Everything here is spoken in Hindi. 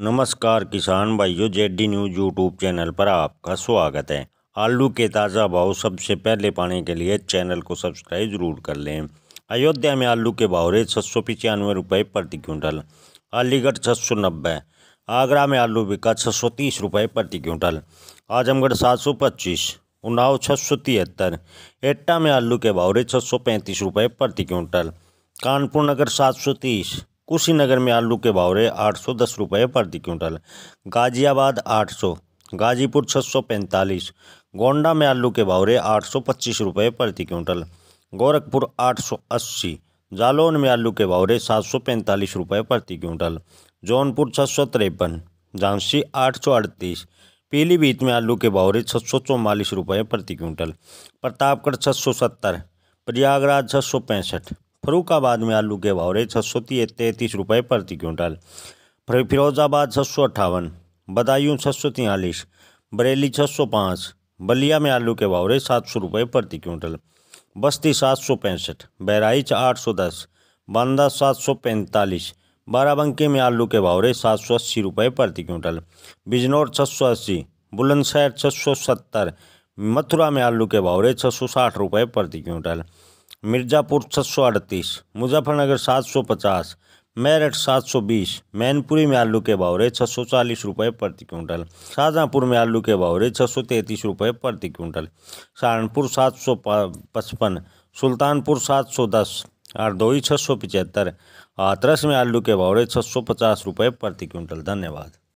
नमस्कार किसान भाइयों जेडी न्यूज यूट्यूब चैनल पर आपका स्वागत है आलू के ताज़ा भाव सबसे पहले पाने के लिए चैनल को सब्सक्राइब जरूर कर लें अयोध्या में आलू के भाव रेट छः सौ पचानवे रुपये प्रति क्विंटल अलीगढ़ छः सौ नब्बे आगरा में आलू बिका छः सौ तीस रुपये प्रति क्विंटल आजमगढ़ सात सौ पच्चीस उन्नाव छः सौ तिहत्तर एटा में आलू के भाव रेट छः सौ पैंतीस रुपये प्रति क्विंटल कानपुर नगर सात सौ तीस कुशीनगर में आलू के भाव रहे आठ सौ दस रुपये प्रति क्विंटल गाजियाबाद आठ सौ गाजीपुर छः सौ पैंतालीस गोंडा में आलू के भाव रहे आठ सौ पच्चीस रुपये प्रति क्विंटल गोरखपुर आठ सौ अस्सी जालौन में आलू के भाव रहे सात सौ पैंतालीस रुपये प्रति क्विंटल जौनपुर छः सौ तिरपन झांसी आठ सौ अड़तीस पीलीभीत में आलू के भाव रहे छः सौ चौवालीस रुपये प्रति क्विंटल प्रतापगढ़ छः सौ सत्तर प्रयागराज छः सौ पैंसठ फरूखाबाद में आलू के भाव रहे छः सौ तैंतीस रुपये प्रति क्विंटल फिरोजाबाद छः सौ अट्ठावन बदायूँ छः सौ तियालीस बरेली छः सौ पाँच बलिया में आलू के भाव रहे सात सौ रुपये प्रति क्विंटल बस्ती सात सौ पैंसठ बहराइच आठ सौ दस बांदा सात सौ पैंतालीस बाराबंकी में आलू के भाव रहे सात सौ अस्सी रुपये प्रति क्विंटल बिजनौर छः सौ अस्सी बुलंदशहर छः सौ सत्तर मथुरा में आलू के भाव रहे छः सौ साठ रुपये प्रति क्विंटल मिर्ज़ापुर छः सौ अड़तीस मुजफ्फरनगर सात सौ पचास मेरठ सात सौ बीस मैनपुरी में आलू के बावरे छः सौ चालीस रुपये प्रति क्विंटल शाहजहाँपुर में आलू के बावरे छः सौ तैंतीस रुपये प्रति क्विंटल सहारनपुर सात सौ पचपन सुल्तानपुर सात सौ दस हरदोई छः सौ पिचहत्तर हाथरस में आलू के भावरे छः सौ पचास रुपये प्रति क्विंटल धन्यवाद